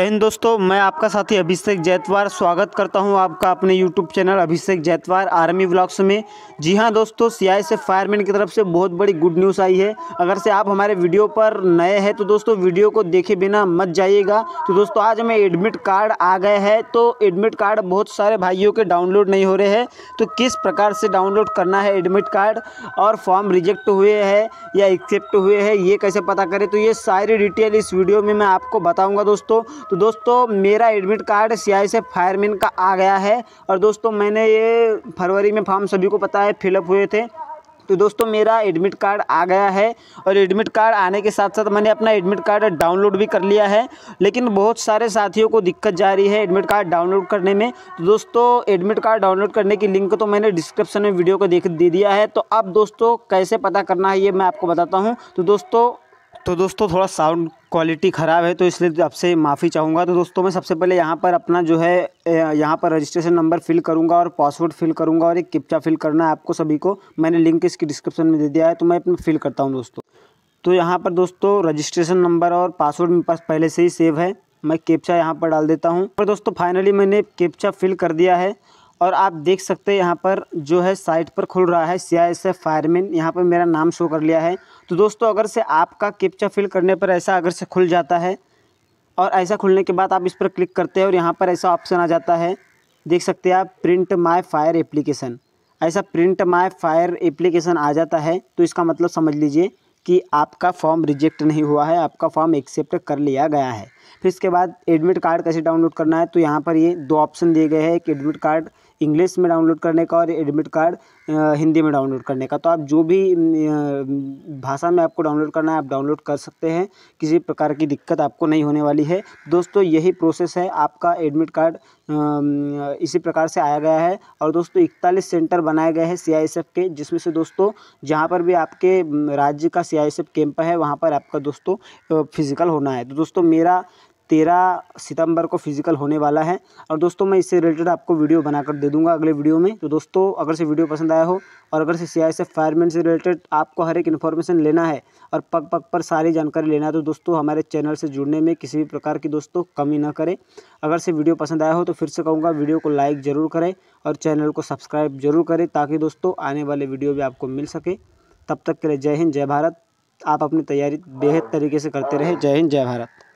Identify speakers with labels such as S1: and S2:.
S1: जय हिंद दोस्तों मैं आपका साथी अभिषेक जैतवार स्वागत करता हूं आपका अपने YouTube channel Abhishek Jaitwar army blogs में जी हां दोस्तों सीआई से फायरमैन की तरफ से बहुत बड़ी गुड न्यूज़ आई है अगर से आप हमारे वीडियो पर नए हैं तो दोस्तों वीडियो को देखे बिना मत जाइएगा तो दोस्तों आज हमें एडमिट कार्ड आ गए हैं तो एडमिट कार्ड बहुत सारे भाइयों के डाउनलोड नहीं हो रहे हैं तो किस प्रकार से डाउनलोड करना है एडमिट कार्ड और फॉर्म रिजेक्ट हुए है या एक्सेप्ट हुए है ये कैसे पता करें तो ये सारी डिटेल इस वीडियो में मैं आपको बताऊँगा दोस्तों तो दोस्तों मेरा एडमिट कार्ड सी से फायरमैन का आ गया है और दोस्तों मैंने ये फरवरी में फॉर्म सभी को पता है फिलअप हुए थे तो दोस्तों मेरा एडमिट कार्ड आ गया है और एडमिट कार्ड आने के साथ साथ मैंने अपना एडमिट कार्ड डाउनलोड भी कर लिया है लेकिन बहुत सारे साथियों को दिक्कत जा रही है एडमिट कार्ड डाउनलोड करने में तो दोस्तों एडमिट कार्ड डाउनलोड करने की लिंक तो मैंने डिस्क्रिप्शन में वीडियो को देख दे दिया है तो अब दोस्तों कैसे पता करना है ये मैं आपको बताता हूँ तो दोस्तों तो दोस्तों थोड़ा साउंड क्वालिटी ख़राब है तो इसलिए आपसे माफ़ी चाहूँगा तो दोस्तों मैं सबसे पहले यहाँ पर अपना जो है यहाँ पर रजिस्ट्रेशन नंबर फिल करूँगा और पासवर्ड फिल करूँगा और एक किप्चा फिल करना है आपको सभी को मैंने लिंक इसकी डिस्क्रिप्शन में दे दिया है तो मैं अपना फिल करता हूँ दोस्तों तो यहाँ पर दोस्तों रजिस्ट्रेशन नंबर और पासवर्ड मेरे पास पहले से ही सेव है मैं कैप्चा यहाँ पर डाल देता हूँ पर दोस्तों फाइनली मैंने कैप्चा फिल कर दिया है और आप देख सकते हैं यहाँ पर जो है साइट पर खुल रहा है C I S F fireman यहाँ पर मेरा नाम शो कर लिया है तो दोस्तों अगर से आपका कैप्चा फिल करने पर ऐसा अगर से खुल जाता है और ऐसा खुलने के बाद आप इस पर क्लिक करते हैं और यहाँ पर ऐसा ऑप्शन आ जाता है देख सकते हैं आप प्रिंट माई फायर एप्लीकेशन ऐसा प्रिंट माई फायर एप्लीकेशन आ जाता है तो इसका मतलब समझ लीजिए कि आपका फॉर्म रिजेक्ट नहीं हुआ है आपका फॉर्म एक्सेप्ट कर लिया गया है फिर इसके बाद एडमिट कार्ड कैसे डाउनलोड करना है तो यहाँ पर ये दो ऑप्शन दिए गए हैं एक एडमिट कार्ड इंग्लिश में डाउनलोड करने का और एडमिट कार्ड हिंदी में डाउनलोड करने का तो आप जो भी भाषा में आपको डाउनलोड करना है आप डाउनलोड कर सकते हैं किसी प्रकार की दिक्कत आपको नहीं होने वाली है दोस्तों यही प्रोसेस है आपका एडमिट कार्ड इसी प्रकार से आया गया है और दोस्तों इकतालीस सेंटर बनाए गए हैं सी के जिसमें से दोस्तों जहाँ पर भी आपके राज्य का सी कैंप है वहाँ पर आपका दोस्तों फिजिकल होना है तो दोस्तों मेरा तेरह सितंबर को फिजिकल होने वाला है और दोस्तों मैं इससे रिलेटेड आपको वीडियो बनाकर दे दूंगा अगले वीडियो में तो दोस्तों अगर से वीडियो पसंद आया हो और अगर से सी आई फायरमैन से रिलेटेड आपको हर एक इन्फॉर्मेशन लेना है और पग पग पर सारी जानकारी लेना है तो दोस्तों हमारे चैनल से जुड़ने में किसी भी प्रकार की दोस्तों कमी ना करें अगर से वीडियो पसंद आया हो तो फिर से कहूँगा वीडियो को लाइक ज़रूर करें और चैनल को सब्सक्राइब जरूर करें ताकि दोस्तों आने वाले वीडियो भी आपको मिल सके तब तक के लिए जय हिंद जय भारत आप अपनी तैयारी बेहद तरीके से करते रहे जय हिंद जय भारत